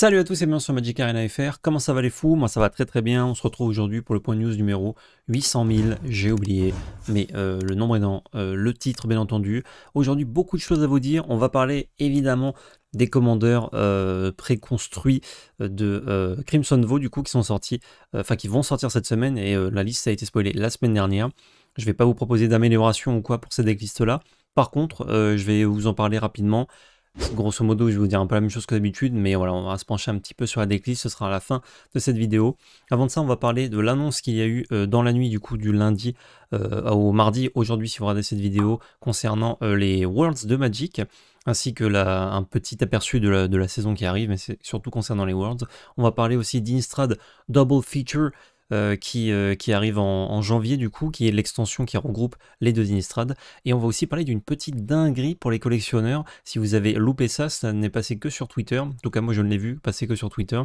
Salut à tous et bienvenue sur Magic Arena FR. Comment ça va les fous Moi ça va très très bien. On se retrouve aujourd'hui pour le point news numéro 800 000. J'ai oublié, mais euh, le nombre est dans euh, le titre bien entendu. Aujourd'hui beaucoup de choses à vous dire. On va parler évidemment des commandeurs euh, préconstruits de Crimson Vaux du coup qui sont sortis, enfin qui vont sortir cette semaine et la liste a été spoilée la semaine dernière. Je ne vais pas vous proposer d'amélioration ou quoi pour cette liste là. Par contre, je vais vous en parler rapidement. Grosso modo, je vais vous dire un peu la même chose que d'habitude, mais voilà, on va se pencher un petit peu sur la déclise, ce sera à la fin de cette vidéo. Avant de ça, on va parler de l'annonce qu'il y a eu euh, dans la nuit du coup du lundi euh, au mardi, aujourd'hui si vous regardez cette vidéo, concernant euh, les Worlds de Magic ainsi que un petit aperçu de la, saison qui arrive, mais c'est surtout concernant les Worlds. On va parler aussi d'Instrad Double Feature, euh, euh, qui, arrive en, janvier du coup, qui est l'extension qui regroupe les deux Innistrad. Et on va aussi parler d'une petite dinguerie pour les collectionneurs. Si vous avez loupé ça, ça n'est passé que sur Twitter. En tout cas, moi je ne l'ai vu passer que sur Twitter.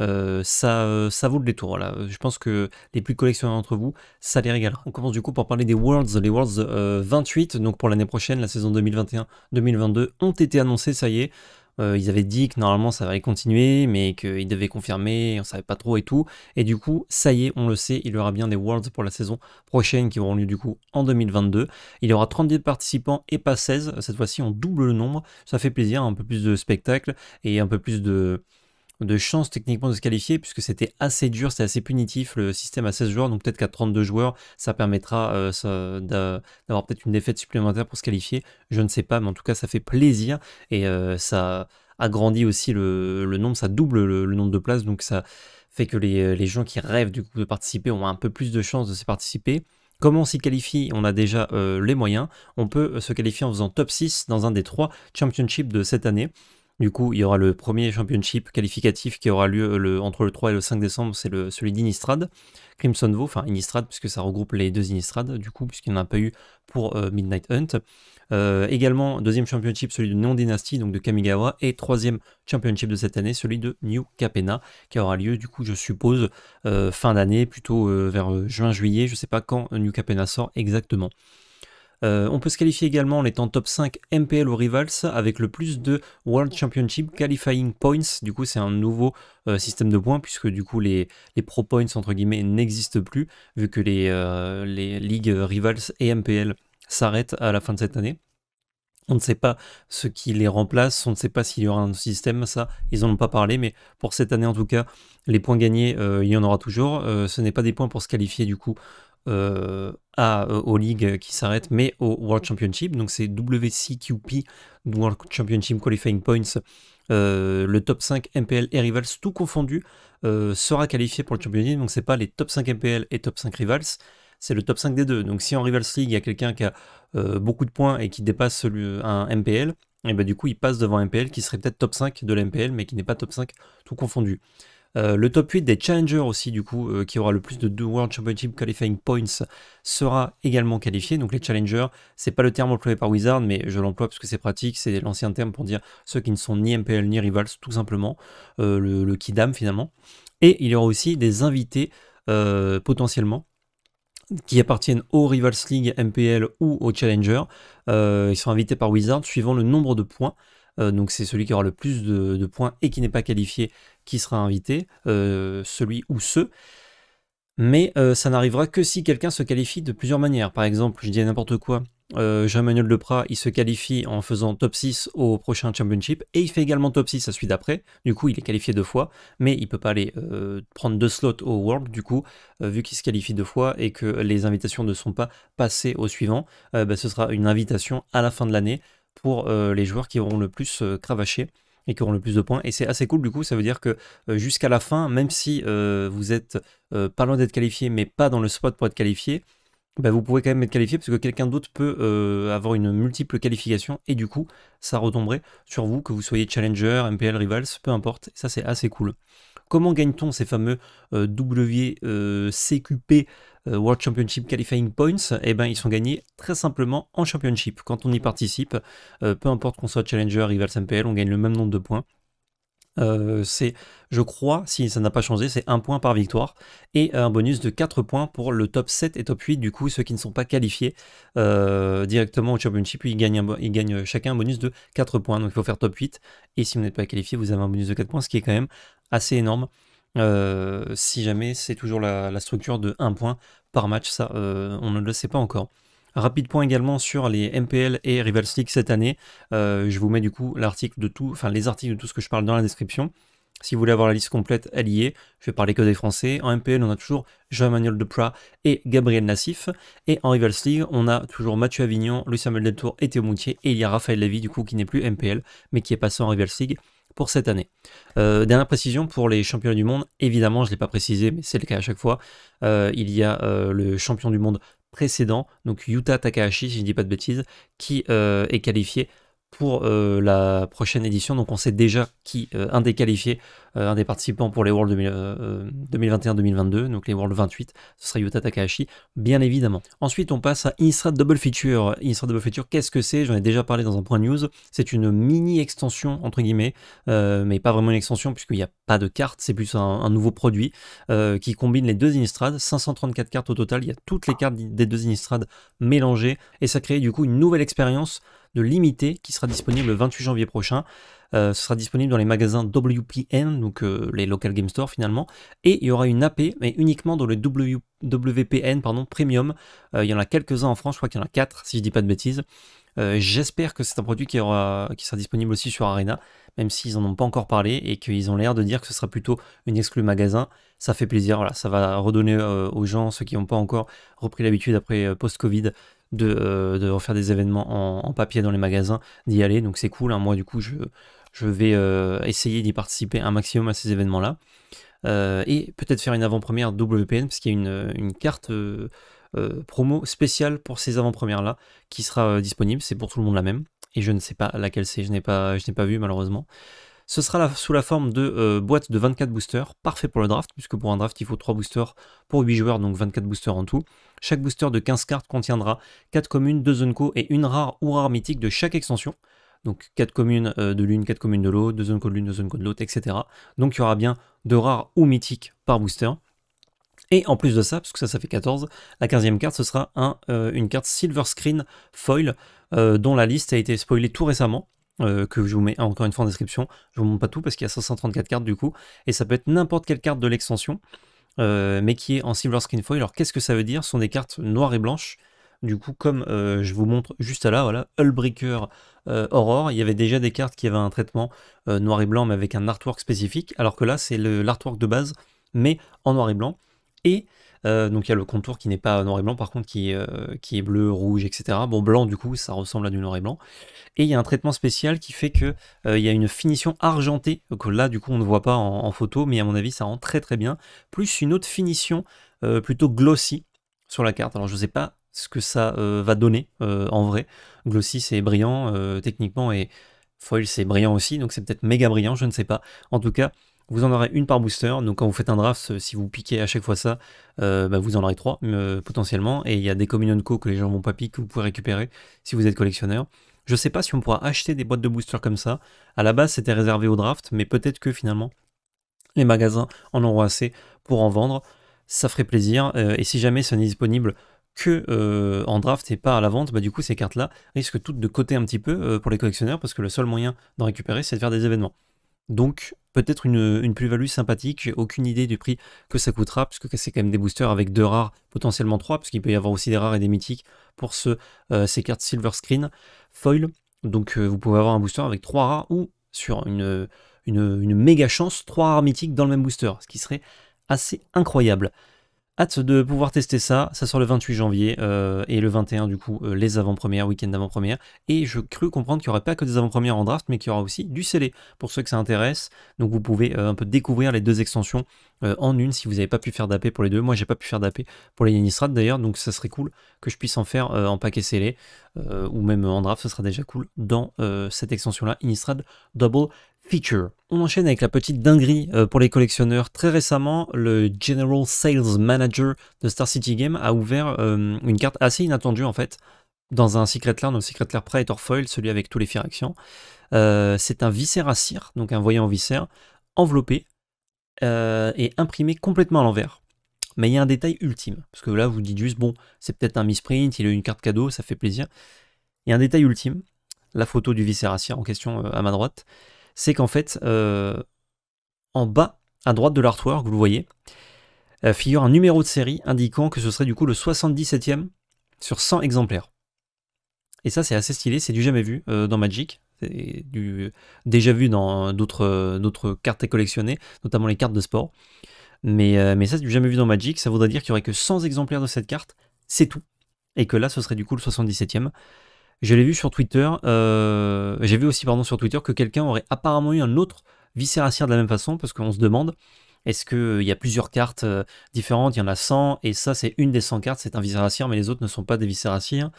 Euh, ça, ça vaut le détour. Là. Je pense que les plus collectionneurs entre vous, ça les régale. On commence du coup par parler des Worlds. Les Worlds 28, donc pour l'année prochaine, la saison 2021-2022, ont été annoncés, ça y est. Euh, ils avaient dit que normalement ça allait continuer, mais qu'ils devaient confirmer, on savait pas trop et tout. Et du coup, ça y est, on le sait, il y aura bien des Worlds pour la saison prochaine qui auront lieu du coup en 2022. Il y aura 32 participants et pas 16. Cette fois-ci, on double le nombre. Ça fait plaisir, un peu plus de spectacle et un peu plus de de chance techniquement de se qualifier puisque c'était assez dur, c'était assez punitif le système à 16 joueurs. Donc peut-être qu'à 32 joueurs, ça permettra euh, d'avoir peut-être une défaite supplémentaire pour se qualifier. Je ne sais pas, mais en tout cas, ça fait plaisir et euh, ça agrandit aussi le, nombre, ça double le, nombre de places. Donc ça fait que les, gens qui rêvent du coup de participer ont un peu plus de chances de s'y participer. Comment on s'y qualifie On a déjà euh, les moyens. On peut se qualifier en faisant top 6 dans un des trois championships de cette année. Du coup, il y aura le premier championship qualificatif qui aura lieu entre le 3 et le 5 décembre, c'est celui d'Inistrad. Crimson Vaux, enfin Inistrad, puisque ça regroupe les deux Inistrad, du coup, puisqu'il n'y en a pas eu pour euh, Midnight Hunt. Euh, également, deuxième championship, celui de Neon Dynasty, donc de Kamigawa, et troisième championship de cette année, celui de New Capena, qui aura lieu, du coup, je suppose, euh, fin d'année, plutôt vers juin-juillet, je ne sais pas quand New Capena sort exactement. Euh, on peut se qualifier également en étant top 5 MPL ou Rivals avec le plus de World Championship Qualifying Points. Du coup, c'est un nouveau euh, système de points puisque du coup, les, les Pro Points, entre guillemets, n'existent plus vu que les, euh, les ligues Rivals et MPL s'arrêtent à la fin de cette année. On ne sait pas ce qui les remplace, on ne sait pas s'il y aura un système, ça, ils n'en ont pas parlé, mais pour cette année en tout cas, les points gagnés, il y en aura toujours. ce n'est pas des points pour se qualifier du coup euh, à, euh, aux ligues qui s'arrêtent, mais au World Championship. Donc c'est WCQP, World Championship Qualifying Points. Euh, le top 5 MPL et Rivals, tout confondu, sera qualifié pour le championnat. Donc c'est pas les top 5 MPL et top 5 Rivals, c'est le top 5 des deux. Donc si en Rivals League, il y a quelqu'un qui a beaucoup de points et qui dépasse un MPL, et eh ben du coup il passe devant MPL qui serait peut-être top 5 de l'MPL, mais qui n'est pas top 5 tout confondu. Euh, le top 8 des challengers aussi, du coup, euh, qui aura le plus de World Championship Qualifying Points sera également qualifié. Donc les challengers, c'est pas le terme employé par Wizard, mais je l'emploie parce que c'est pratique, c'est l'ancien terme pour dire ceux qui ne sont ni MPL ni Rivals, tout simplement, euh, le, Kidam finalement. Et il y aura aussi des invités potentiellement qui appartiennent au Rivals League MPL ou aux challengers. ils sont invités par Wizard suivant le nombre de points donc c'est celui qui aura le plus de points et qui n'est pas qualifié qui sera invité, euh, celui ou ceux. Mais euh, ça n'arrivera que si quelqu'un se qualifie de plusieurs manières. Par exemple, je dis n'importe quoi, euh, Jean-Manuel Leprat, il se qualifie en faisant top 6 au prochain championship et il fait également top 6 à celui d'après. Du coup, il est qualifié deux fois, mais il peut pas aller prendre deux slots au World. Du coup, vu qu'il se qualifie deux fois et que les invitations ne sont pas passées au suivant, bah, ce sera une invitation à la fin de l'année pour les joueurs qui auront le plus cravaché et qui auront le plus de points. Et c'est assez cool du coup, ça veut dire que euh, jusqu'à la fin, même si euh, vous êtes parlant euh, pas loin d'être qualifié, mais pas dans le spot pour être qualifié, bah, vous pouvez quand même être qualifié parce que quelqu'un d'autre peut avoir une multiple qualification et du coup ça retomberait sur vous, que vous soyez challenger, MPL, rivals, peu importe, ça c'est assez cool. Comment gagne-t-on ces fameux WCQP euh, World Championship Qualifying Points, eh ben, ils sont gagnés très simplement en Championship. Quand on y participe, euh, peu importe qu'on soit Challenger, Rival, MPL, on gagne le même nombre de points. Euh, c'est, je crois, si ça n'a pas changé, c'est un point par victoire et un bonus de 4 points pour le top 7 et top 8. Du coup, ceux qui ne sont pas qualifiés directement au championship, ils gagnent, ils gagnent chacun un bonus de 4 points. Donc il faut faire top 8 et si vous n'êtes pas qualifié, vous avez un bonus de 4 points, ce qui est quand même assez énorme. Euh, si jamais c'est toujours la, structure de 1 point par match, ça euh, on ne le sait pas encore. Rapide point également sur les MPL et Rivals League cette année. Euh, je vous mets du coup l'article de tout, enfin les articles de tout ce que je parle dans la description. Si vous voulez avoir la liste complète, elle y Je vais parler que des Français. En MPL, on a toujours Jean-Emmanuel Deprat et Gabriel Nassif. Et en Rivals League, on a toujours Mathieu Avignon, Lucien Samuel Deltour et Théo Moutier. Et il y a Raphaël Lévy, du coup, qui n'est plus MPL, mais qui est passé en Rivals League pour cette année. Euh, dernière précision pour les championnats du monde, évidemment, je ne l'ai pas précisé, mais c'est le cas à chaque fois. Euh, il y a euh, le champion du monde précédent, donc Yuta Takahashi, si je ne dis pas de bêtises, qui est qualifié pour euh, la prochaine édition. Donc on sait déjà qui, euh, un des qualifiés, euh, un des participants pour les Worlds 2021-2022, donc les Worlds 28, ce sera Yuta Takahashi, bien évidemment. Ensuite, on passe à Instrad Double Feature. Instrad Double Feature, qu'est-ce que c'est J'en ai déjà parlé dans un point news. C'est une mini-extension, entre guillemets, mais pas vraiment une extension puisqu'il n'y a pas de carte, c'est plus un, nouveau produit qui combine les deux Instrad, 534 cartes au total, il y a toutes les cartes des deux Instrad mélangées, et ça crée du coup une nouvelle expérience de limité qui sera disponible le 28 janvier prochain. Euh, ce sera disponible dans les magasins WPN, donc euh, les local game store finalement. Et il y aura une AP, mais uniquement dans le w, WPN pardon, Premium. Euh, il y en a quelques-uns en France, je crois qu'il y en a quatre, si je dis pas de bêtises. J'espère que c'est un produit qui, sera disponible aussi sur Arena, même s'ils n'en ont pas encore parlé et qu'ils ont l'air de dire que ce sera plutôt une exclu magasin. Ça fait plaisir, ça va redonner aux gens, ceux qui n'ont pas encore repris l'habitude après post-Covid, euh, de, refaire des événements en, papier dans les magasins, d'y aller. Donc c'est cool. Hein. Moi, du coup, je, je vais euh, essayer d'y participer un maximum à ces événements-là. Euh, et peut-être faire une avant-première WPN, parce qu'il y a une, carte promo spéciale pour ces avant-premières-là qui sera disponible. C'est pour tout le monde la même. Et je ne sais pas laquelle c'est, je n'ai pas, pas vu malheureusement. Ce sera sous la forme de euh, boîte de 24 boosters, parfait pour le draft, puisque pour un draft il faut 3 boosters pour 8 joueurs, donc 24 boosters en tout. Chaque booster de 15 cartes contiendra 4 communes, 2 zones co et une rare ou rare mythique de chaque extension. Donc 4 communes euh, de l'une, 4 communes de l'autre, 2 zones co de l'une, 2 zones co de l'autre, etc. Donc il y aura bien 2 rares ou mythiques par booster. Et en plus de ça, parce que ça, ça fait 14, la 15e carte, ce sera euh, une carte Silver Screen Foil, dont la liste a été spoilée tout récemment. Euh, que je vous mets encore une fois en description. Je vous montre pas tout parce qu'il y a 534 cartes du coup, et ça peut être n'importe quelle carte de l'extension, euh, mais qui est en Silver Screen Foil. Alors qu'est-ce que ça veut dire Ce sont des cartes noires et blanches. Du coup, comme euh, je vous montre juste là, voilà, Hullbreaker Aurore, il y avait déjà des cartes qui avaient un traitement noir et blanc, mais avec un artwork spécifique, alors que là, c'est l'artwork de base, mais en noir et blanc. Et euh, donc il y a le contour qui n'est pas noir et blanc, par contre qui, euh, est bleu, rouge, etc. Bon, blanc du coup, ça ressemble à du noir et blanc. Et il y a un traitement spécial qui fait que euh, il y a une finition argentée, que là du coup on ne voit pas en, photo, mais à mon avis ça rend très très bien, plus une autre finition plutôt glossy sur la carte. Alors je ne sais pas ce que ça va donner en vrai. Glossy c'est brillant techniquement et foil c'est brillant aussi, donc c'est peut-être méga brillant, je ne sais pas. En tout cas, vous en aurez une par booster. Donc quand vous faites un draft, euh, si vous piquez à chaque fois ça, euh, bah, vous en aurez trois euh, potentiellement. Et il y a des communion co que les gens vont pas piquer que vous pouvez récupérer si vous êtes collectionneur. Je sais pas si on pourra acheter des boîtes de booster comme ça. À la base, c'était réservé au draft, mais peut-être que finalement, les magasins en auront assez pour en vendre. Ça ferait plaisir. et si jamais ça n'est disponible que en draft et pas à la vente, bah, du coup ces cartes-là risquent toutes de côté un petit peu pour les collectionneurs parce que le seul moyen d'en récupérer c'est de faire des événements. Donc peut-être une, plus-value sympathique. J'ai aucune idée du prix que ça coûtera, puisque c'est quand même des boosters avec deux rares, potentiellement trois, parce qu'il peut y avoir aussi des rares et des mythiques pour ce, euh, ces cartes Silver Screen Foil. Donc euh, vous pouvez avoir un booster avec trois rares ou sur une, une, une méga chance, trois rares mythiques dans le même booster, ce qui serait assez incroyable. Hâte de pouvoir tester ça. Ça sort le 28 janvier euh, et le 21, du coup, euh, les avant-premières, week-end d'avant-première. Et je crus comprendre qu'il n'y aurait pas que des avant-premières en draft, mais qu'il y aura aussi du scellé pour ceux que ça intéresse. Donc vous pouvez euh, un peu découvrir les deux extensions en une si vous n'avez pas pu faire d'AP pour les deux. Moi, j'ai pas pu faire d'AP pour les Inistrad d'ailleurs, donc ça serait cool que je puisse en faire en paquet scellé ou même en draft, ce sera déjà cool dans cette extension-là, Inistrad Double on enchaîne avec la petite dinguerie euh, pour les collectionneurs. Très récemment, le General Sales Manager de Star City Game a ouvert euh, une carte assez inattendue en fait dans un Secret Lair, donc Secret Lair Predator Foil, celui avec tous les Firaxians. actions euh, c'est un viscère cire, donc un voyant viscère, enveloppé et imprimé complètement à l'envers. Mais il y a un détail ultime, parce que là vous dites juste, bon, c'est peut-être un misprint, il a une carte cadeau, ça fait plaisir. Il y a un détail ultime, la photo du viscère cire en question à ma droite c'est qu'en fait, euh, en bas à droite de l'artwork, vous le voyez, euh, figure un numéro de série indiquant que ce serait du coup le 77e sur 100 exemplaires. Et ça, c'est assez stylé, c'est du jamais vu euh, dans Magic. C'est du déjà vu dans d'autres cartes à collectionner, notamment les cartes de sport. Mais, mais ça, c'est du jamais vu dans Magic. Ça voudrait dire qu'il n'y aurait que 100 exemplaires de cette carte, c'est tout. Et que là, ce serait du coup le 77e. Je l'ai vu sur Twitter, euh, j'ai vu aussi pardon, sur Twitter que quelqu'un aurait apparemment eu un autre viscéracien de la même façon, parce qu'on se demande, est-ce qu'il euh, y a plusieurs cartes euh, différentes Il y en a 100, et ça c'est une des 100 cartes, c'est un viscéracien, mais les autres ne sont pas des viscéraciens.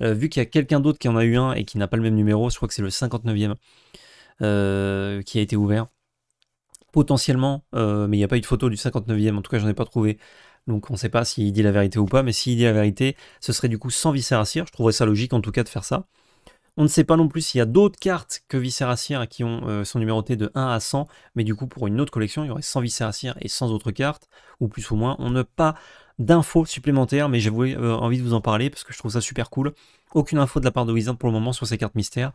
vu qu'il y a quelqu'un d'autre qui en a eu un et qui n'a pas le même numéro, je crois que c'est le 59e qui a été ouvert. Potentiellement, mais il n'y a pas eu de photo du 59e, en tout cas j'en ai pas trouvé. Donc on ne sait pas s'il dit la vérité ou pas, mais s'il dit la vérité, ce serait du coup sans Visseracir. Je trouverais ça logique en tout cas de faire ça. On ne sait pas non plus s'il y a d'autres cartes que Visseracir qui ont, euh, sont numérotées de 1 à 100, mais du coup pour une autre collection, il y aurait sans Visseracir et sans autres cartes, ou plus ou moins. On ne pas d'infos supplémentaires, mais j'ai euh, envie de vous en parler parce que je trouve ça super cool. Aucune info de la part de Wizard pour le moment sur ces cartes mystères,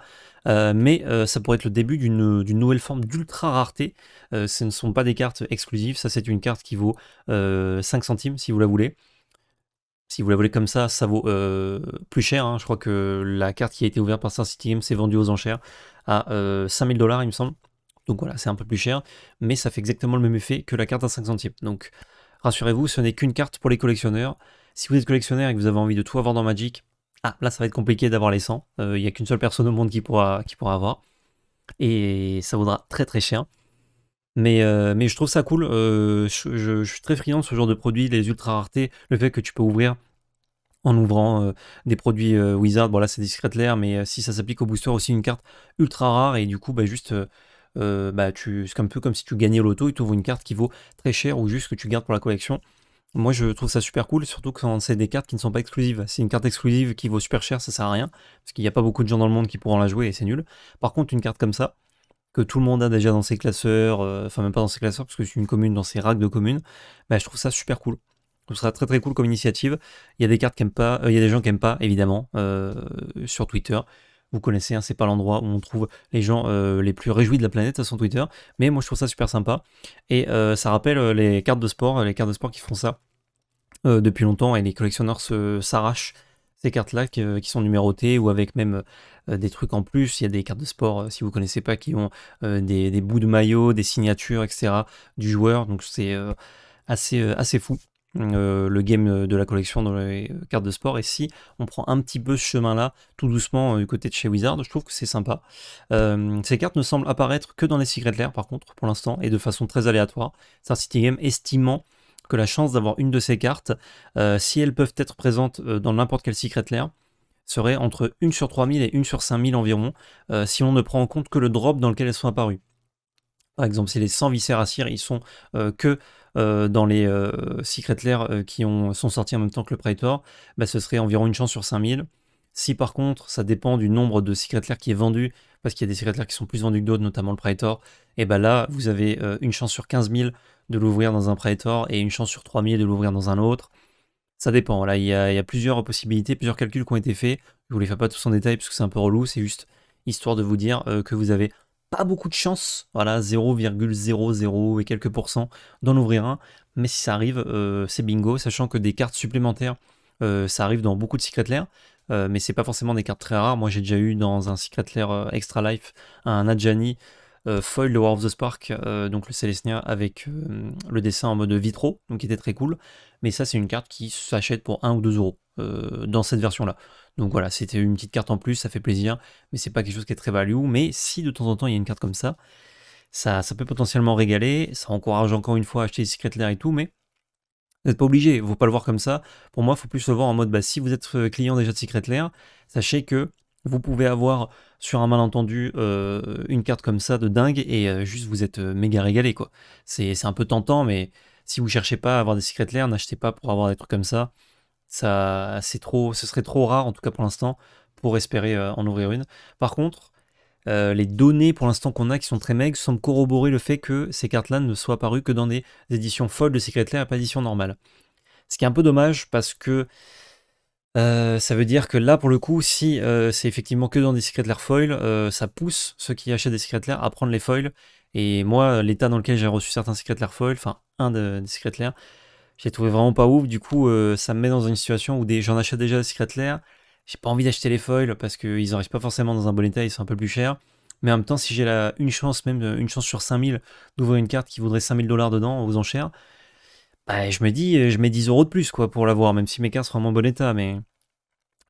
euh, mais euh, ça pourrait être le début d'une nouvelle forme d'ultra rareté. ce ne sont pas des cartes exclusives, ça c'est une carte qui vaut 5 centimes si vous la voulez. Si vous la voulez comme ça, ça vaut plus cher. Hein. Je crois que la carte qui a été ouverte par Star City Games s'est vendue aux enchères à 5000 dollars, il me semble. Donc voilà, c'est un peu plus cher, mais ça fait exactement le même effet que la carte à 5 centimes. Donc Rassurez-vous, ce n'est qu'une carte pour les collectionneurs. Si vous êtes collectionneur et que vous avez envie de tout avoir dans Magic, ah, là, ça va être compliqué d'avoir les 100. Euh, il n'y a qu'une seule personne au monde qui pourra, qui pourra avoir. Et ça vaudra très très cher. Mais, euh, mais je trouve ça cool. Euh, je, suis très friand de ce genre de produits, les ultra raretés, le fait que tu peux ouvrir en ouvrant des produits Wizard. Bon, là, c'est discret l'air, mais si ça s'applique au booster, aussi une carte ultra rare. Et du coup, bah, juste euh, bah, c'est un peu comme si tu gagnais l'auto, tu t'ouvre une carte qui vaut très cher ou juste que tu gardes pour la collection. Moi, je trouve ça super cool, surtout quand c'est des cartes qui ne sont pas exclusives. C'est une carte exclusive qui vaut super cher, ça sert à rien, parce qu'il n'y a pas beaucoup de gens dans le monde qui pourront la jouer et c'est nul. Par contre, une carte comme ça, que tout le monde a déjà dans ses classeurs, euh, enfin même pas dans ses classeurs, parce que c'est une commune, dans ses racks de communes, bah, je trouve ça super cool. Ce sera très très cool comme initiative. Il y a des cartes qui pas, euh, il y a des gens qui n'aiment pas évidemment sur Twitter. Vous connaissez, hein, c'est pas l'endroit où on trouve les gens euh, les plus réjouis de la planète son hein, Twitter. Mais moi, je trouve ça super sympa. Et euh, ça rappelle euh, les cartes de sport, les cartes de sport qui font ça depuis longtemps. Et les collectionneurs s'arrachent ces cartes-là qui, sont numérotées ou avec même des trucs en plus. Il y a des cartes de sport, si vous connaissez pas, qui ont des, des, bouts de maillot, des signatures, etc. du joueur. Donc c'est assez, assez fou. Euh, le game de la collection dans les cartes de sport. Et si on prend un petit peu ce chemin-là, tout doucement, euh, du côté de chez Wizard, je trouve que c'est sympa. Euh, ces cartes ne semblent apparaître que dans les Secret Lair, par contre, pour l'instant, et de façon très aléatoire. C'est city game estimant que la chance d'avoir une de ces cartes, si elles peuvent être présentes dans n'importe quel Secret Lair, serait entre 1 sur 3000 et 1 sur 5000 environ, si on ne prend en compte que le drop dans lequel elles sont apparues. Par exemple, si les 100 viscères à cire, ils sont que euh, dans les euh, Secret Lair euh, qui sont sortis en même temps que le Praetor, bah, ce serait environ une chance sur 5000. Si par contre, ça dépend du nombre de Secret Lair qui est vendu, parce qu'il y a des Secret Lair qui sont plus vendus que d'autres, notamment le Praetor, et bah là, vous avez une chance sur 15 000 de l'ouvrir dans un Praetor et une chance sur 3000 de l'ouvrir dans un autre. Ça dépend, là, il y, a plusieurs possibilités, plusieurs calculs qui ont été faits. Je vous les fais pas tous en détail parce que c'est un peu relou, c'est juste histoire de vous dire que vous avez pas beaucoup de chance, voilà, 0,00 et quelques pourcents d'en ouvrir un. Mais si ça arrive, euh, c'est bingo, sachant que des cartes supplémentaires, euh, ça arrive dans beaucoup de Secret Lair, euh, mais c'est pas forcément des cartes très rares. Moi, j'ai déjà eu dans un Secret Lair Extra Life un Adjani Foil, de War of the Spark, donc le Celestia avec le dessin en mode vitro, donc qui était très cool. Mais ça, c'est une carte qui s'achète pour 1 ou 2 euros dans cette version-là. Donc voilà, c'était une petite carte en plus, ça fait plaisir, mais c'est pas quelque chose qui est très value. Mais si de temps en temps il y a une carte comme ça, ça, peut potentiellement régaler, ça encourage encore une fois à acheter des secrets l'air et tout, mais vous n'êtes pas obligé, il ne faut pas le voir comme ça. Pour moi, il faut plus le voir en mode, bah, si vous êtes euh, client déjà de Secret Lair, sachez que vous pouvez avoir sur un malentendu euh, une carte comme ça de dingue et euh, juste vous êtes méga régalé. quoi. C'est un peu tentant, mais si vous cherchez pas à avoir des Secret Lair, n'achetez pas pour avoir des trucs comme ça c'est trop, ce serait trop rare, en tout cas pour l'instant, pour espérer euh, en ouvrir une. Par contre, euh, les données pour l'instant qu'on a qui sont très maigres semblent corroborer le fait que ces cartes-là ne soient apparues que dans des éditions folles de Secret Lair et pas d'édition normales. Ce qui est un peu dommage parce que euh, ça veut dire que là, pour le coup, si c'est effectivement que dans des Secret Lair foil, ça pousse ceux qui achètent des Secret Lair à prendre les foils. Et moi, l'état dans lequel j'ai reçu certains Secret Lair foil, enfin un de, des Secret Lair, j'ai trouvé vraiment pas ouf. Du coup, euh, ça me met dans une situation où j'en achète déjà des Secret Lair. J'ai pas envie d'acheter les foils parce qu'ils restent pas forcément dans un bon état, ils sont un peu plus chers. Mais en même temps, si j'ai une chance, même euh, une chance sur 5000, d'ouvrir une carte qui vaudrait 5000 dollars dedans aux enchères, bah, je me dis, euh, je mets 10 euros de plus quoi pour l'avoir, même si mes cartes vraiment en bon état. Mais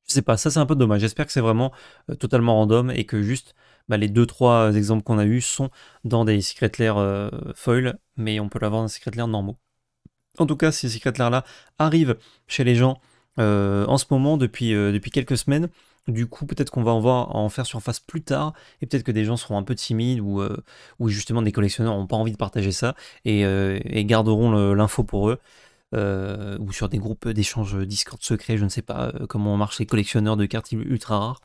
je sais pas, ça c'est un peu dommage. J'espère que c'est vraiment totalement random et que juste bah, les deux trois exemples qu'on a eu sont dans des Secret Lair mais on peut l'avoir dans un Secret Lair normaux. En tout cas, ces secrets là arrivent chez les gens euh, en ce moment depuis, euh, depuis quelques semaines. Du coup, peut-être qu'on va en, voir, en faire surface plus tard, et peut-être que des gens seront un peu timides, ou, euh, ou justement des collectionneurs n'ont pas envie de partager ça, et, garderont l'info pour eux, ou sur des groupes d'échange Discord secrets, je ne sais pas comment marchent les collectionneurs de cartes ultra rares.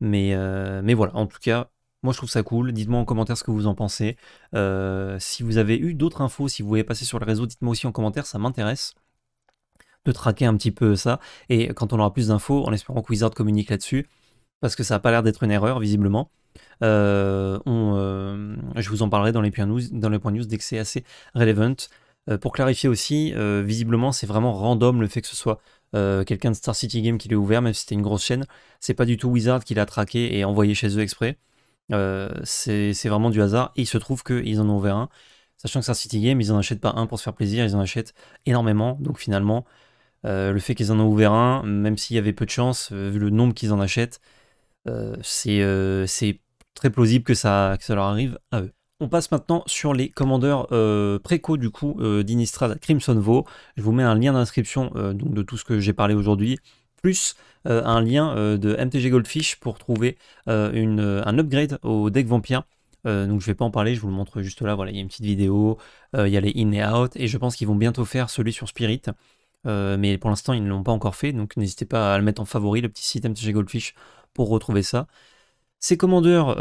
Mais, mais voilà, en tout cas, moi, je trouve ça cool. Dites-moi en commentaire ce que vous en pensez. Euh, si vous avez eu d'autres infos, si vous voulez passer sur le réseau, dites-moi aussi en commentaire, ça m'intéresse de traquer un petit peu ça. Et quand on aura plus d'infos, en espérant que Wizard communique là-dessus, parce que ça n'a pas l'air d'être une erreur, visiblement. Euh, euh, je vous en parlerai dans les points news, dans news dès que c'est assez relevant. pour clarifier aussi, visiblement, c'est vraiment random le fait que ce soit quelqu'un de Star City Game qui l'ait ouvert, même si c'était une grosse chaîne. C'est pas du tout Wizard qui l'a traqué et envoyé chez eux exprès. Euh, c'est vraiment du hasard. Et il se trouve qu'ils en ont ouvert un. Sachant que c'est un City Game, ils en achètent pas un pour se faire plaisir, ils en achètent énormément. Donc finalement, euh, le fait qu'ils en ont ouvert un, même s'il y avait peu de chance, euh, vu le nombre qu'ils en achètent, c'est très plausible que ça, leur arrive à eux. On passe maintenant sur les commandeurs euh, préco du coup euh, d'Inistrad Crimson Vaux. Je vous mets un lien d'inscription de tout ce que j'ai parlé aujourd'hui, plus euh, un lien euh, de MTG Goldfish pour trouver euh, une, un upgrade au deck vampire. donc je ne vais pas en parler, je vous le montre juste là. Voilà, il y a une petite vidéo, il y a les in et out, et je pense qu'ils vont bientôt faire celui sur Spirit. mais pour l'instant, ils ne l'ont pas encore fait, donc n'hésitez pas à le mettre en favori, le petit site MTG Goldfish, pour retrouver ça. Ces commandeurs,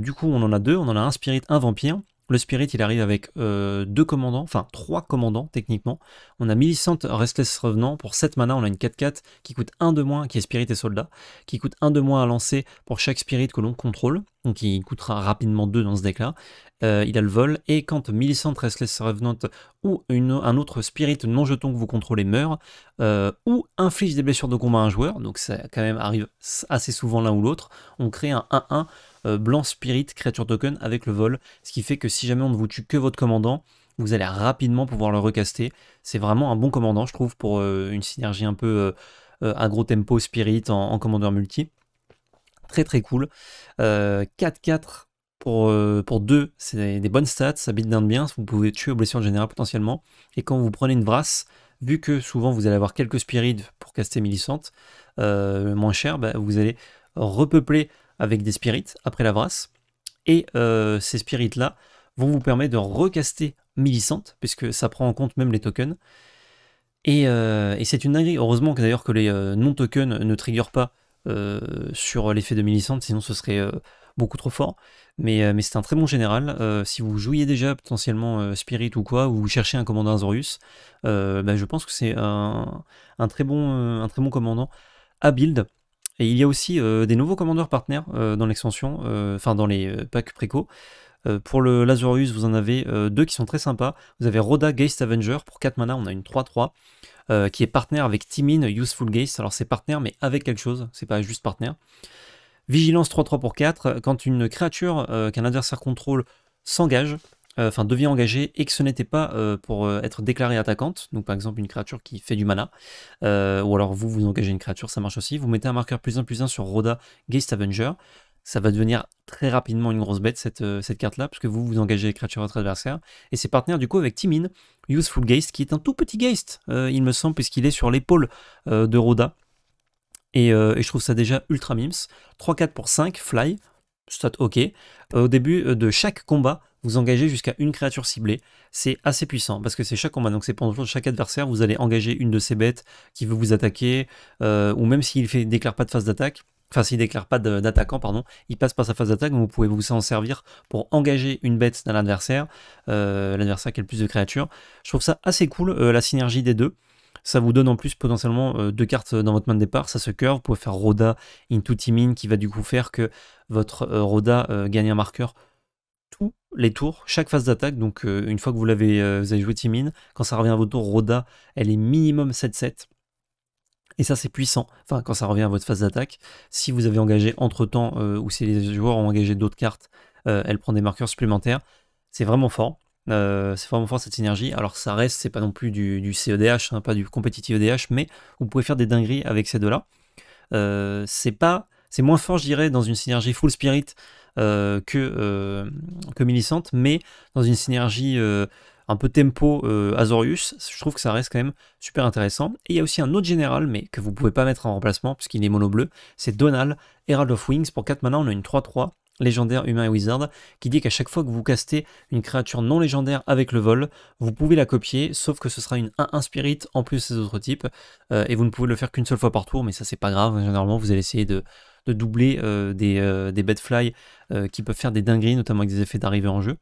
du coup, on en a deux, on en a un Spirit, un Vampire. Le Spirit, il arrive avec euh, deux commandants, enfin trois commandants techniquement. On a Millicent Restless Revenant. Pour 7 mana, on a une 4-4 qui coûte 1 de moins, qui est Spirit et Soldat, qui coûte 1 de moins à lancer pour chaque Spirit que l'on contrôle donc il coûtera rapidement 2 dans ce deck-là. Euh, il a le vol, et quand Millicent Restless Revenant ou un autre spirit non jeton que vous contrôlez meurt, euh, ou inflige des blessures de combat à un joueur, donc ça quand même arrive assez souvent l'un ou l'autre, on crée un 1-1 euh, blanc spirit créature token avec le vol, ce qui fait que si jamais on ne vous tue que votre commandant, vous allez rapidement pouvoir le recaster. C'est vraiment un bon commandant, je trouve, pour une synergie un peu agro gros tempo spirit en, en commandeur multi très très cool. 4-4 euh, pour, euh, pour 2, c'est des bonnes stats, ça bite d'un de bien, vous pouvez tuer aux blessures en général potentiellement. Et quand vous prenez une brasse, vu que souvent vous allez avoir quelques spirits pour caster Millicente, euh, moins cher, bah, vous allez repeupler avec des spirits après la brasse. Et ces spirites-là vont vous permettre de recaster Millicente, puisque ça prend en compte même les tokens. Et, et c'est une dinguerie. Heureusement que d'ailleurs que les non-tokens ne triggerent pas euh, sur l'effet de Millicent, sinon ce serait euh, beaucoup trop fort. Mais, euh, mais c'est un très bon général. si vous jouiez déjà potentiellement Spirit ou quoi, ou vous cherchez un commandant Azorius, bah, je pense que c'est un, très bon, un très bon commandant à build. Et il y a aussi des nouveaux commandeurs partenaires dans l'extension, enfin dans les packs préco. Euh, pour le Lazarus, vous en avez euh, deux qui sont très sympas. Vous avez Rhoda Geist Avenger. Pour 4 mana, on a une 3-3 euh, qui est partenaire avec Timin Useful Geist. Alors c'est partenaire, mais avec quelque chose. C'est pas juste partenaire. Vigilance 3-3 pour 4. Quand une créature qu'un adversaire contrôle s'engage, enfin devient engagée et que ce n'était pas pour être déclarée attaquante, donc par exemple une créature qui fait du mana, ou alors vous vous engagez une créature, ça marche aussi, vous mettez un marqueur plus 1 plus 1 sur Rhoda Geist Avenger, ça va devenir très rapidement une grosse bête cette, euh, carte-là, puisque vous vous engagez les créatures de votre adversaire. Et c'est partenaire, du coup, avec Timin, Useful Geist, qui est un tout petit Geist, euh, il me semble, puisqu'il est sur l'épaule euh, de Roda. Et, je trouve ça déjà ultra mims. 3-4 pour 5, fly, stat ok. au début de chaque combat, vous engagez jusqu'à une créature ciblée. C'est assez puissant parce que c'est chaque combat. Donc c'est pendant chaque adversaire, vous allez engager une de ces bêtes qui veut vous attaquer, ou même s'il ne déclare pas de phase d'attaque, enfin s'il déclare pas d'attaquant, pardon, il passe par sa phase d'attaque, vous pouvez vous en servir pour engager une bête dans l'adversaire, euh, l'adversaire qui a le plus de créatures. Je trouve ça assez cool, euh, la synergie des deux. Ça vous donne en plus potentiellement euh, deux cartes dans votre main de départ, ça se curve, vous pouvez faire Roda into Timin qui va du coup faire que votre Roda gagne un marqueur tous les tours, chaque phase d'attaque. Donc une fois que vous l'avez avez joué Timin, quand ça revient à votre tour, Roda, elle est minimum 7-7. Et ça, c'est puissant. Enfin, quand ça revient à votre phase d'attaque, si vous avez engagé entre temps euh, ou si les joueurs ont engagé d'autres cartes, euh, elle prend des marqueurs supplémentaires. C'est vraiment fort. Euh, c'est vraiment fort cette synergie. Alors, ça reste, c'est pas non plus du, CEDH, hein, pas du compétitif EDH, mais vous pouvez faire des dingueries avec ces deux-là. c'est pas, c'est moins fort, je dirais, dans une synergie full spirit que, que Millicent, mais dans une synergie un peu tempo euh, Azorius, je trouve que ça reste quand même super intéressant. Et il y a aussi un autre général, mais que vous ne pouvez pas mettre en remplacement puisqu'il est mono bleu, c'est Donald, Herald of Wings. Pour 4 mana, on a une 3-3 légendaire humain et wizard qui dit qu'à chaque fois que vous castez une créature non légendaire avec le vol, vous pouvez la copier, sauf que ce sera une 1-1 spirit en plus des autres types, euh, et vous ne pouvez le faire qu'une seule fois par tour, mais ça c'est pas grave, généralement vous allez essayer de, doubler euh, des, bedfly qui peuvent faire des dingueries, notamment avec des effets d'arrivée en jeu.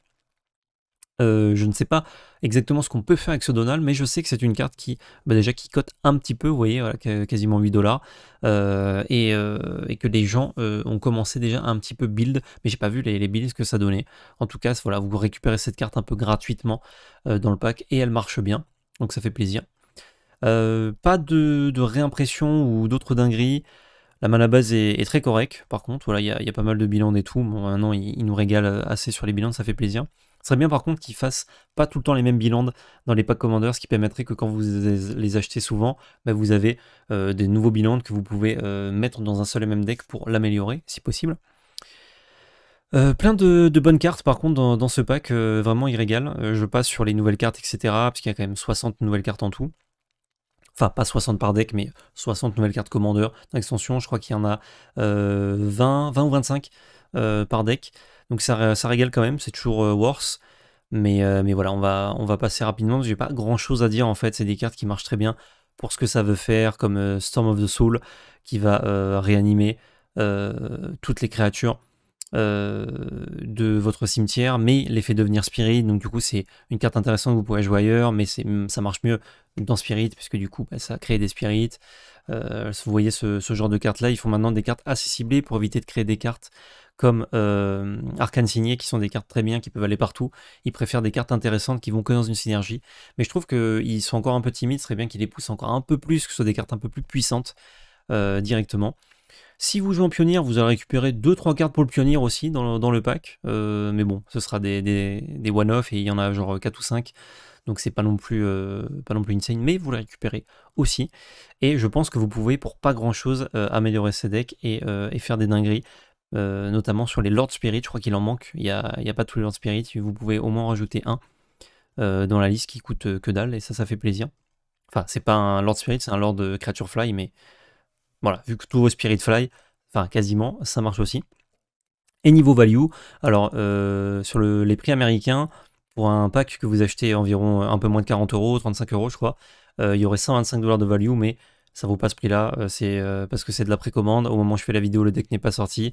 Euh, je ne sais pas exactement ce qu'on peut faire avec ce Donald, mais je sais que c'est une carte qui, bah, déjà, qui cote un petit peu, vous voyez, quasiment 8 dollars, euh, euh, et, que les gens ont commencé déjà un petit peu build, mais j'ai pas vu les, les, builds que ça donnait. En tout cas, voilà, vous récupérez cette carte un peu gratuitement dans le pack, et elle marche bien, donc ça fait plaisir. pas de, réimpression ou d'autres dingueries. La à base est, très correcte, par contre, voilà, il y, a pas mal de bilans et tout. maintenant, il, il nous régale assez sur les bilans, ça fait plaisir. Ce serait bien par contre qu'ils fassent pas tout le temps les mêmes bilans dans les packs commanders, ce qui permettrait que quand vous les achetez souvent, bah, vous avez euh, des nouveaux bilans que vous pouvez euh, mettre dans un seul et même deck pour l'améliorer si possible. Euh, plein de, bonnes cartes par contre dans, ce pack, vraiment il je passe sur les nouvelles cartes, etc. Parce qu'il y a quand même 60 nouvelles cartes en tout enfin pas 60 par deck, mais 60 nouvelles cartes commandeurs. d'extension, je crois qu'il y en a 20, 20 ou 25 par deck. Donc ça, régale quand même, c'est toujours euh, worse. Mais, euh, mais voilà, on va, on va passer rapidement j'ai pas grand chose à dire en fait. C'est des cartes qui marchent très bien pour ce que ça veut faire, comme euh, Storm of the Soul qui va réanimer toutes les créatures. de votre cimetière, mais les fait devenir spirit. Donc du coup, c'est une carte intéressante que vous pourrez jouer ailleurs, mais mm, ça marche mieux dans spirit, puisque du coup, bah, ça crée des spirits. vous voyez ce, ce genre de cartes-là, ils font maintenant des cartes assez ciblées pour éviter de créer des cartes comme euh, Arcane Signé, qui sont des cartes très bien, qui peuvent aller partout. Ils préfèrent des cartes intéressantes qui vont que dans une synergie. Mais je trouve qu'ils sont encore un peu timides, ce serait bien qu'ils les poussent encore un peu plus, que ce soit des cartes un peu plus puissantes euh, directement. Si vous jouez en pionnier, vous allez récupérer 2-3 cartes pour le pionnier aussi dans le, pack. Euh, mais bon, ce sera des, des, one-off et il y en a genre 4 ou 5. Donc c'est pas non plus pas non plus une mais vous les récupérez aussi. Et je pense que vous pouvez pour pas grand chose améliorer ces decks et, et, faire des dingueries. Euh, notamment sur les Lord Spirit. Je crois qu'il en manque. Il n'y a, pas tous les Lord Spirit. Vous pouvez au moins rajouter un euh, dans la liste qui coûte euh, que dalle. Et ça, ça fait plaisir. Enfin, c'est pas un Lord Spirit, c'est un Lord Creature Fly. Mais voilà, vu que tous vos Spirit Fly, enfin quasiment, ça marche aussi. Et niveau value, alors sur les prix américains, pour un pack que vous achetez environ un peu moins de 40 euros, 35 euros, je crois, il y aurait 125 dollars de value. Mais ça vaut pas ce prix-là. C'est parce que c'est de la précommande. Au moment où je fais la vidéo, le deck n'est pas sorti.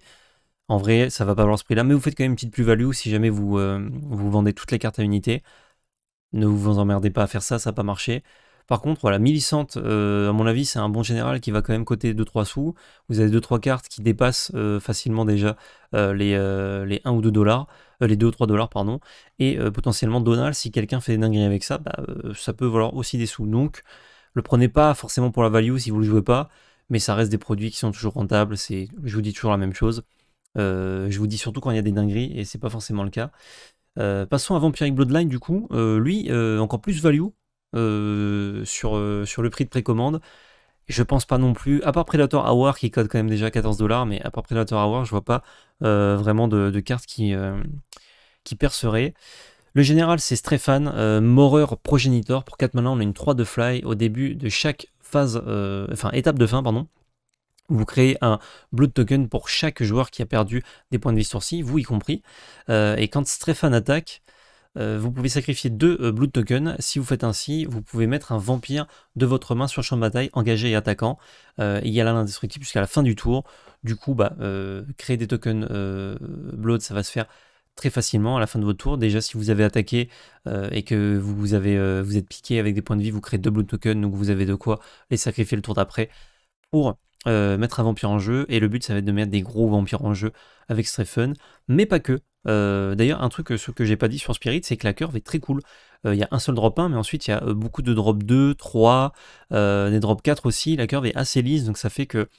En vrai, ça va pas avoir ce prix-là, mais vous faites quand même une petite plus-value si jamais vous, euh, vous vendez toutes les cartes à unité. Ne vous emmerdez pas à faire ça, ça n'a pas marché. Par contre, voilà, Millicent, euh, à mon avis, c'est un bon général qui va quand même coter 2-3 sous. Vous avez 2-3 cartes qui dépassent euh, facilement déjà les, 1 ou 2 dollars, les 2 ou 3 dollars, pardon. Et potentiellement, Donald, si quelqu'un fait des dingueries avec ça, bah, ça peut valoir aussi des sous. Donc, le prenez pas forcément pour la value si vous ne le jouez pas, mais ça reste des produits qui sont toujours rentables. C'est, je vous dis toujours la même chose. Euh, je vous dis surtout quand il y a des dingueries, et c'est pas forcément le cas. Euh, passons à Vampiric Bloodline, du coup. Euh, lui, encore plus value sur, sur le prix de précommande. Je pense pas non plus, à part Predator Hour qui code quand même déjà 14 mais à part Predator Hour, je vois pas vraiment de, de carte qui, qui percerait. Le général, c'est Strefan, Moreur Progenitor. Pour 4 mana. on a une 3 de fly au début de chaque phase, enfin étape de fin, pardon. Vous créez un blood token pour chaque joueur qui a perdu des points de vie sourcils, vous y compris. Euh, et quand Strefan attaque, euh, vous pouvez sacrifier deux euh, blood tokens. Si vous faites ainsi, vous pouvez mettre un vampire de votre main sur le champ de bataille, engagé et attaquant. il y a là l'indestructible jusqu'à la fin du tour. Du coup, bah, créer des tokens blood, ça va se faire très facilement à la fin de votre tour. Déjà, si vous avez attaqué et que vous, avez, vous êtes piqué avec des points de vie, vous créez deux Blood tokens, donc vous avez de quoi les sacrifier le tour d'après pour euh, mettre un vampire en jeu, et le but ça va être de mettre des gros vampires en jeu avec Strefun mais pas que. Euh, d'ailleurs, un truc euh, ce que j'ai pas dit sur Spirit, c'est que la curve est très cool. Il y a un seul drop 1, mais ensuite il y a beaucoup de drop 2, 3, des drop 4 aussi. La curve est assez lisse, donc ça fait que,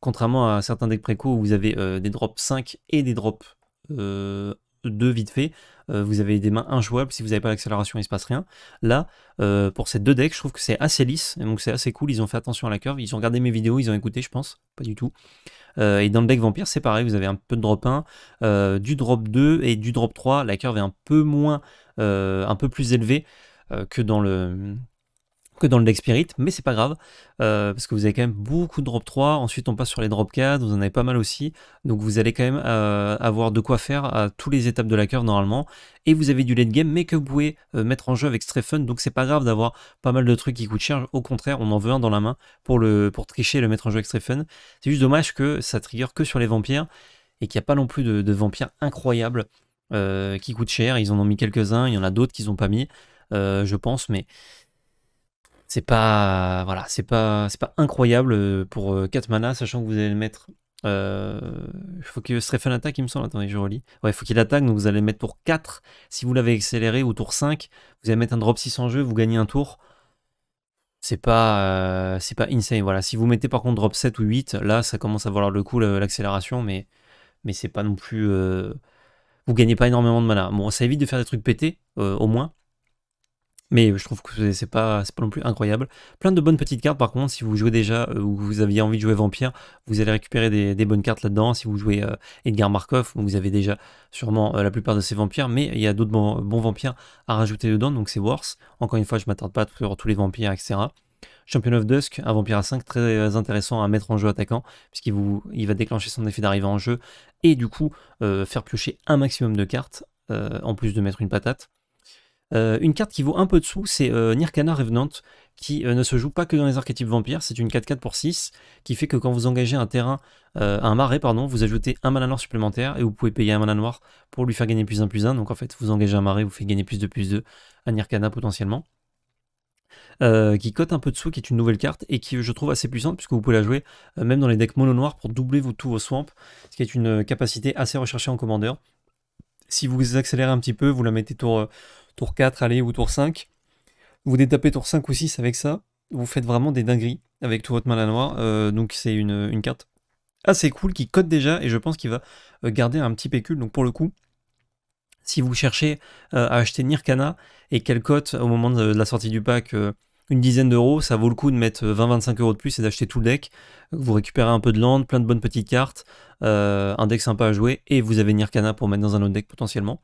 contrairement à certains decks préco où vous avez des drops 5 et des drops 1, deux vite fait, euh, vous avez des mains injouables, si vous n'avez pas l'accélération, il se passe rien. Là, euh, pour ces deux decks, je trouve que c'est assez lisse, et donc c'est assez cool, ils ont fait attention à la curve, ils ont regardé mes vidéos, ils ont écouté, je pense, pas du tout. Euh, et dans le deck Vampire, c'est pareil, vous avez un peu de drop 1, du drop 2 et du drop 3, la curve est un peu moins, un peu plus élevée que dans le que dans le deck spirit, mais c'est pas grave, euh, parce que vous avez quand même beaucoup de drop 3, ensuite on passe sur les drop 4, vous en avez pas mal aussi, donc vous allez quand même euh, avoir de quoi faire à toutes les étapes de la curve normalement, et vous avez du late game, mais que vous pouvez euh, mettre en jeu avec fun, donc c'est pas grave d'avoir pas mal de trucs qui coûtent cher, au contraire on en veut un dans la main pour, le, pour tricher et le mettre en jeu avec fun. c'est juste dommage que ça trigger que sur les vampires, et qu'il n'y a pas non plus de, de vampires incroyables qui coûtent cher, ils en ont mis quelques-uns, il y en a d'autres qu'ils n'ont pas mis, je pense, mais c'est pas voilà, c'est pas c'est pas incroyable euh, pour 4 euh, mana, sachant que vous allez le mettre. Euh, faut il faut que l'attaque, attaque, il me semble. Attendez, je relis. Ouais, il faut qu'il attaque, donc vous allez mettre pour 4. Si vous l'avez accéléré au tour 5, vous allez mettre un drop 6 en jeu, vous gagnez un tour. C'est pas, euh, c'est pas insane. Voilà, si vous mettez par contre drop 7 ou 8, là ça commence à valoir le coup l'accélération, mais, mais c'est pas non plus. vous gagnez pas énormément de mana. Bon, ça évite de faire des trucs pétés, au moins. Mais je trouve que c'est pas, pas non plus incroyable. Plein de bonnes petites cartes par contre, si vous jouez déjà euh, ou vous aviez envie de jouer Vampire, vous allez récupérer des, bonnes cartes là-dedans. Si vous jouez euh, Edgar Markov, vous avez déjà sûrement euh, la plupart de ces vampires, mais il y a d'autres bons, vampires à rajouter dedans, donc c'est worse. Encore une fois, je m'attarde pas sur tous les vampires, etc. Champion of Dusk, un vampire à 5 très intéressant à mettre en jeu attaquant, puisqu'il vous, il va déclencher son effet d'arrivée en jeu, et du coup faire piocher un maximum de cartes, en plus de mettre une patate. Euh, une carte qui vaut un peu de sous, c'est euh, Nirkana Revenant, qui euh, ne se joue pas que dans les archétypes vampires, c'est une 4-4 pour 6, qui fait que quand vous engagez un terrain, un marais, pardon, vous ajoutez un mana noir supplémentaire, et vous pouvez payer un mana noir pour lui faire gagner plus 1 plus 1, donc en fait vous engagez un marais, vous faites gagner plus 2 plus 2 à Nirkana potentiellement. qui cote un peu de sous, qui est une nouvelle carte et qui je trouve assez puissante puisque vous pouvez la jouer même dans les decks mono noir pour doubler vos, tous vos swamps, ce qui est une capacité assez recherchée en commandeur. Si vous accélérez un petit peu, vous la mettez tour, tour 4, allez, ou tour 5. Vous détapez tour 5 ou 6 avec ça, vous faites vraiment des dingueries avec tout votre à noir. Euh, donc c'est une, carte assez cool qui cote déjà et je pense qu'il va euh, garder un petit pécule. Donc pour le coup, si vous cherchez euh, à acheter Nirkana et qu'elle cote au moment de, la sortie du pack une dizaine d'euros, ça vaut le coup de mettre 20-25 euros de plus et d'acheter tout le deck. Vous récupérez un peu de land, plein de bonnes petites cartes, un deck sympa à jouer et vous avez Nirkana pour mettre dans un autre deck potentiellement.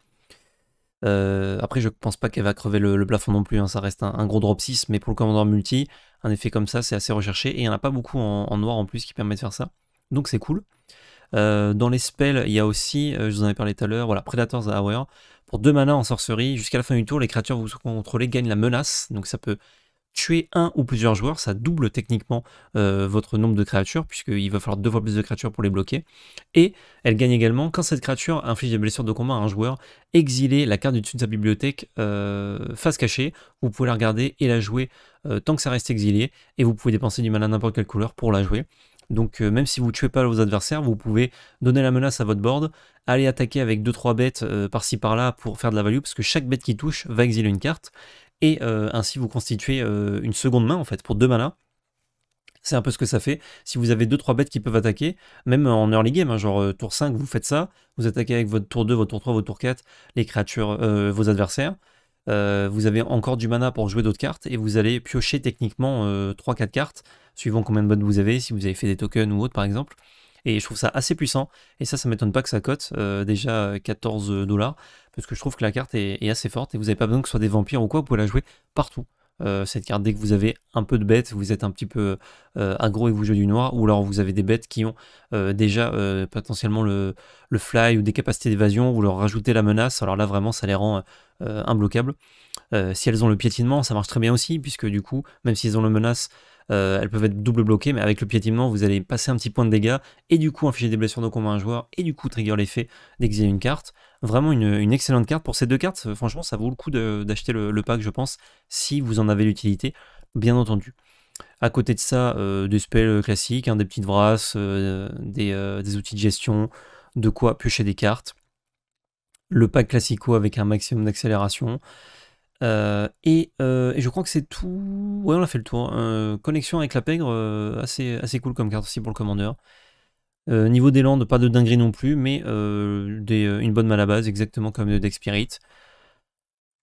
Euh, après, je pense pas qu'elle va crever le, plafond non plus, hein. ça reste un, gros drop 6, mais pour le commandant multi, un effet comme ça, c'est assez recherché, et il n'y en a pas beaucoup en, noir en plus qui permet de faire ça, donc c'est cool. Euh, dans les spells, il y a aussi, euh, je vous en ai parlé tout à l'heure, voilà, Predator's Hour. Pour 2 manas en sorcerie, jusqu'à la fin du tour, les créatures que vous contrôlez gagnent la menace, donc ça peut tuer un ou plusieurs joueurs, ça double techniquement euh, votre nombre de créatures, puisqu'il va falloir deux fois plus de créatures pour les bloquer. Et elle gagne également quand cette créature inflige des blessures de combat à un joueur, exiler la carte du dessus de sa bibliothèque euh, face cachée. Vous pouvez la regarder et la jouer euh, tant que ça reste exilé, et vous pouvez dépenser du mana n'importe quelle couleur pour la jouer. Donc même si vous ne tuez pas vos adversaires, vous pouvez donner la menace à votre board, aller attaquer avec 2-3 bêtes par-ci par-là pour faire de la value, parce que chaque bête qui touche va exiler une carte et euh, ainsi vous constituez euh, une seconde main en fait pour deux manas. C'est un peu ce que ça fait. Si vous avez 2-3 bêtes qui peuvent attaquer, même en early game, hein, genre euh, tour 5, vous faites ça, vous attaquez avec votre tour 2, votre tour 3, votre tour 4, les créatures, vos adversaires. vous avez encore du mana pour jouer d'autres cartes et vous allez piocher techniquement 3-4 cartes, suivant combien de bots vous avez, si vous avez fait des tokens ou autre par exemple. Et je trouve ça assez puissant. Et ça, ça m'étonne pas que ça cote euh, déjà 14 euh, euh, dollars. Parce que je trouve que la carte est, assez forte. Et vous n'avez pas besoin que ce soit des vampires ou quoi. Vous pouvez la jouer partout. cette carte, dès que vous avez un peu de bêtes, vous êtes un petit peu agro aggro et vous jouez du noir, ou alors vous avez des bêtes qui ont déjà potentiellement le, fly ou des capacités d'évasion, vous leur rajoutez la menace, alors là vraiment ça les rend imbloquables. si elles ont le piétinement, ça marche très bien aussi, puisque du coup, même s'ils ont le menace, euh, elles peuvent être double bloquées, mais avec le piétinement, vous allez passer un petit point de dégâts et du coup infliger des blessures de combat à un joueur et du coup trigger l'effet d'exiler une carte. Vraiment une, excellente carte. Pour ces deux cartes, euh, franchement, ça vaut le coup d'acheter le, pack, je pense, si vous en avez l'utilité, bien entendu. À côté de ça, du euh, des spells classiques, hein, des petites brasses, des, des outils de gestion, de quoi piocher des cartes. Le pack classico avec un maximum d'accélération. Euh, euh, et, je crois que c'est tout. Ouais, on a fait le tour. Hein. Euh, connexion avec la pègre, assez, assez cool comme carte aussi pour le commandeur. niveau d'élan, pas de dinguerie non plus, mais une bonne base, exactement comme le deck spirit.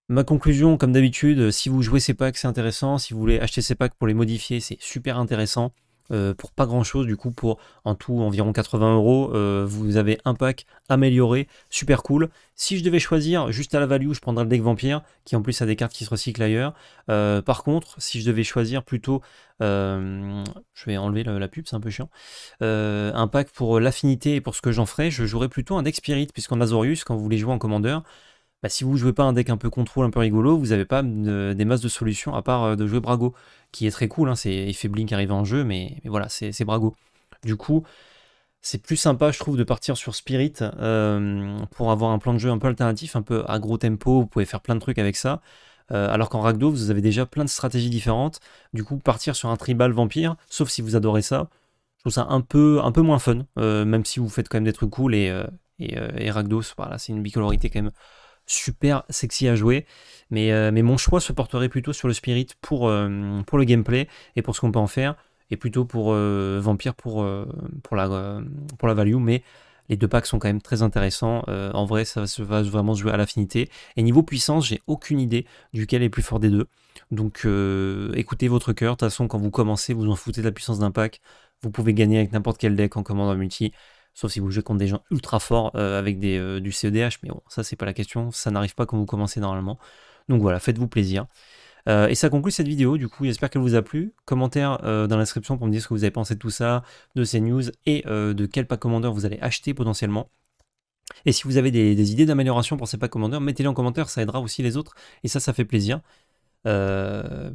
Ma conclusion, comme d'habitude, si vous jouez ces packs, c'est intéressant. Si vous voulez acheter ces packs pour les modifier, c'est super intéressant. Euh, pour pas grand chose. Du coup, pour en tout environ 80 euros, euh, vous avez un pack amélioré, super cool. Si je devais choisir juste à la value, je prendrais le deck vampire, qui en plus a des cartes qui se recyclent ailleurs. Euh, par contre, si je devais choisir plutôt, je vais enlever la, la pub, c'est un peu chiant. un pack pour l'affinité et pour ce que j'en ferais, je jouerais plutôt un deck spirit, puisqu'en Azorius, quand vous voulez jouer en commandeur, bah, si vous jouez pas un deck un peu contrôle, un peu rigolo, vous n'avez pas des masses de solutions à part euh, de jouer Brago, qui est très cool, hein, c'est Blink arriver en jeu, mais, voilà, c'est Brago. Du coup, c'est plus sympa, je trouve, de partir sur Spirit euh, pour avoir un plan de jeu un peu alternatif, un peu à gros tempo, vous pouvez faire plein de trucs avec ça. Euh, alors qu'en Ragdo, vous avez déjà plein de stratégies différentes. Du coup, partir sur un tribal vampire, sauf si vous adorez ça, je trouve ça un peu, un peu moins fun, même si vous faites quand même des trucs cool et, et, et Ragdos, voilà, c'est une bicolorité quand même super sexy à jouer. Mais, euh, mais mon choix se porterait plutôt sur le spirit pour, euh, pour le gameplay et pour ce qu'on peut en faire, et plutôt pour euh, Vampire pour, pour, la, pour la value. Mais les deux packs sont quand même très intéressants. en vrai, ça va, vraiment se jouer à l'affinité. Et niveau puissance, j'ai aucune idée duquel est plus fort des deux. Donc écoutez votre cœur. De toute façon, quand vous commencez, vous en foutez de la puissance d'un pack. Vous pouvez gagner avec n'importe quel deck en commandant multi sauf si vous jouez contre des gens ultra forts euh, avec des, euh, du CEDH, mais bon, ça c'est pas la question, ça n'arrive pas quand vous commencez normalement. Donc voilà, faites-vous plaisir. Euh, et ça conclut cette vidéo, du coup j'espère qu'elle vous a plu. Commentaire dans l'inscription pour me dire ce que vous avez pensé de tout ça, de ces news, et de quel pack commandeur vous allez acheter potentiellement. Et si vous avez des, idées d'amélioration pour ces packs commandeurs, mettez-les en commentaire, ça aidera aussi les autres, et ça, ça fait plaisir.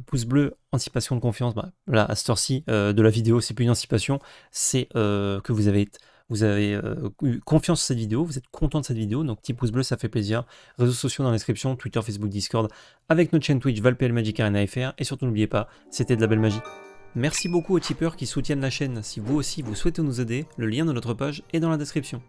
pouce bleu, anticipation de confiance. Bah, là, à cette heure-ci de la vidéo, c'est plus une anticipation, c'est que vous avez vous avez euh, eu confiance en cette vidéo, vous êtes content de cette vidéo, donc petit pouce bleu, ça fait plaisir. Réseaux sociaux dans la description, Twitter, Facebook, Discord, avec notre chaîne Twitch Valpl Magic Arena FR, et surtout n'oubliez pas, c'était de la belle magie. Merci beaucoup aux tipeurs qui soutiennent la chaîne. Si vous aussi vous souhaitez nous aider, le lien de notre page est dans la description.